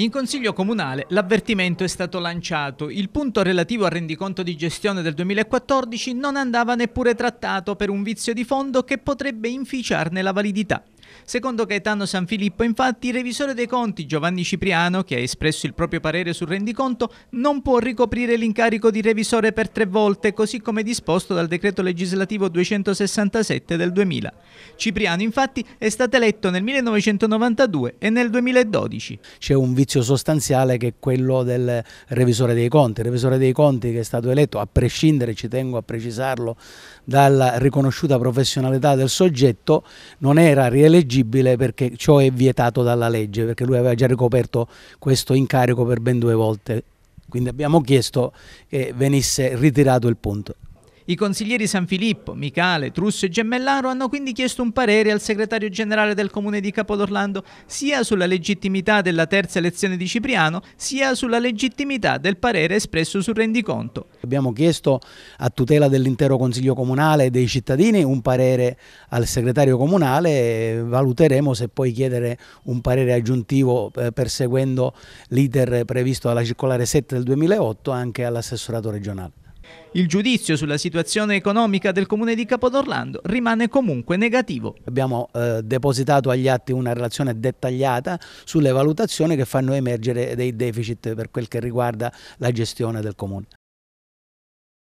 In Consiglio Comunale l'avvertimento è stato lanciato. Il punto relativo al rendiconto di gestione del 2014 non andava neppure trattato per un vizio di fondo che potrebbe inficiarne la validità. Secondo Gaetano Sanfilippo, infatti, il revisore dei conti Giovanni Cipriano, che ha espresso il proprio parere sul rendiconto, non può ricoprire l'incarico di revisore per tre volte, così come disposto dal decreto legislativo 267 del 2000. Cipriano, infatti, è stato eletto nel 1992 e nel 2012. C'è un vizio sostanziale che è quello del revisore dei conti. Il revisore dei conti che è stato eletto, a prescindere, ci tengo a precisarlo, dalla riconosciuta professionalità del soggetto, non era rieletto ileggibile perché ciò è vietato dalla legge, perché lui aveva già ricoperto questo incarico per ben due volte. Quindi abbiamo chiesto che venisse ritirato il punto. I consiglieri San Filippo, Micale, Trusso e Gemmellaro hanno quindi chiesto un parere al segretario generale del comune di Capodorlando sia sulla legittimità della terza elezione di Cipriano sia sulla legittimità del parere espresso sul rendiconto. Abbiamo chiesto a tutela dell'intero consiglio comunale e dei cittadini un parere al segretario comunale e valuteremo se poi chiedere un parere aggiuntivo eh, perseguendo l'iter previsto dalla circolare 7 del 2008 anche all'assessorato regionale. Il giudizio sulla situazione economica del comune di Capodorlando rimane comunque negativo. Abbiamo eh, depositato agli atti una relazione dettagliata sulle valutazioni che fanno emergere dei deficit per quel che riguarda la gestione del comune.